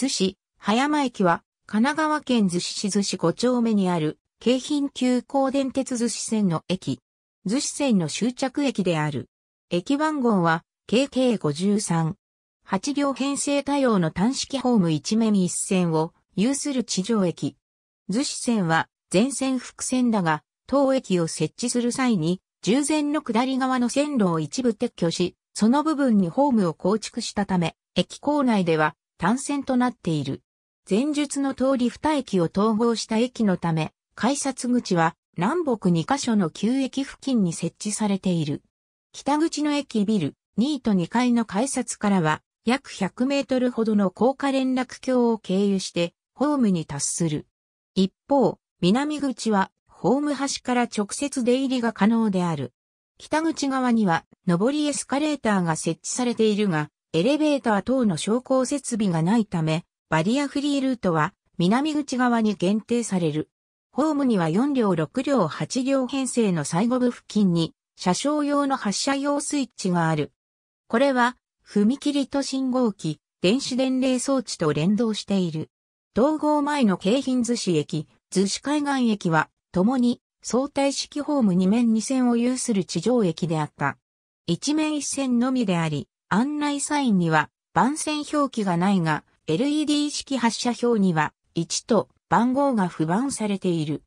津市、葉山駅は、神奈川県逗子市逗子5丁目にある、京浜急行電鉄逗子線の駅。逗子線の終着駅である。駅番号は、KK53。8両編成対応の単式ホーム1面1線を有する地上駅。逗子線は全線複線だが、当駅を設置する際に、従前の下り側の線路を一部撤去し、その部分にホームを構築したため、駅構内では単線となっている。前述の通り二駅を統合した駅のため、改札口は南北2カ所の旧駅付近に設置されている。北口の駅ビル2と2階の改札からは約100メートルほどの高架連絡橋を経由してホームに達する。一方、南口はホーム端から直接出入りが可能である。北口側には上りエスカレーターが設置されているが、エレベーター等の昇降設備がないため、バリアフリールートは南口側に限定される。ホームには4両6両8両編成の最後部付近に車掌用の発車用スイッチがある。これは踏切と信号機、電子伝令装置と連動している。統合前の京浜寿司駅、寿司海岸駅は、共に相対式ホーム2面2線を有する地上駅であった。1面1線のみであり、案内サインには番線表記がないが、LED 式発射表には1と番号が不番されている。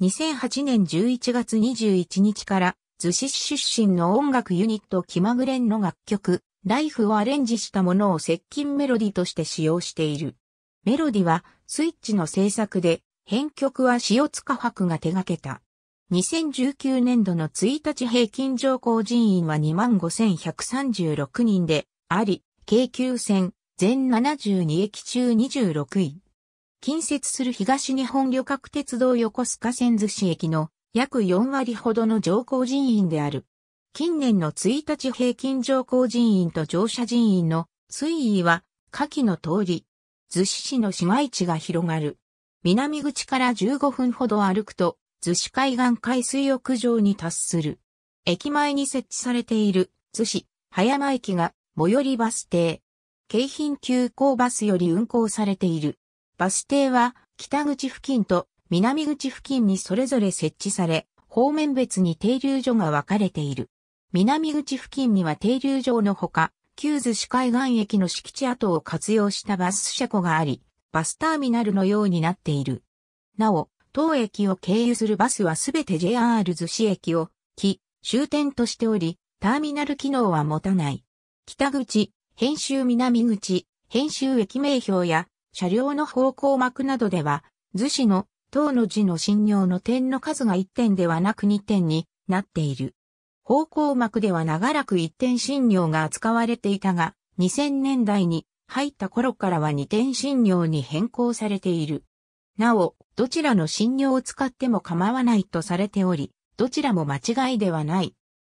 2008年11月21日から逗子市出身の音楽ユニット気まぐれんの楽曲、ライフをアレンジしたものを接近メロディとして使用している。メロディはスイッチの制作で、編曲は塩塚博が手掛けた。2019年度の1日平均乗降人員は25,136人であり、京急線全72駅中26位。近接する東日本旅客鉄道横須賀線寿司駅の約4割ほどの乗降人員である。近年の1日平均乗降人員と乗車人員の推移は下記の通り、逗子市の市街地が広がる。南口から15分ほど歩くと津市海岸海水浴場に達する。駅前に設置されている津市葉山駅が最寄りバス停。京浜急行バスより運行されている。バス停は北口付近と南口付近にそれぞれ設置され、方面別に停留所が分かれている。南口付近には停留場のほか、旧図市海岸駅の敷地跡を活用したバス車庫があり、バスターミナルのようになっている。なお、当駅を経由するバスはすべて JR 逗子駅を、起、終点としており、ターミナル機能は持たない。北口、編集南口、編集駅名標や、車両の方向幕などでは、逗子の、当の字の信用の点の数が1点ではなく2点になっている。方向幕では長らく1点信用が扱われていたが、2000年代に入った頃からは2点信用に変更されている。なお、どちらの信用を使っても構わないとされており、どちらも間違いではない。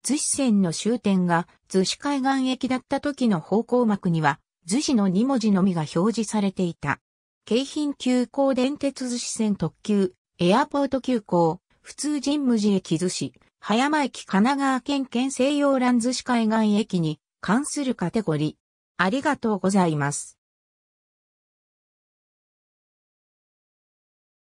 逗子線の終点が逗子海岸駅だった時の方向幕には、逗子の2文字のみが表示されていた。京浜急行電鉄逗子線特急、エアポート急行、普通神無事駅逗子、葉山駅神奈川県県西洋蘭逗子海岸駅に関するカテゴリー。ありがとうございます。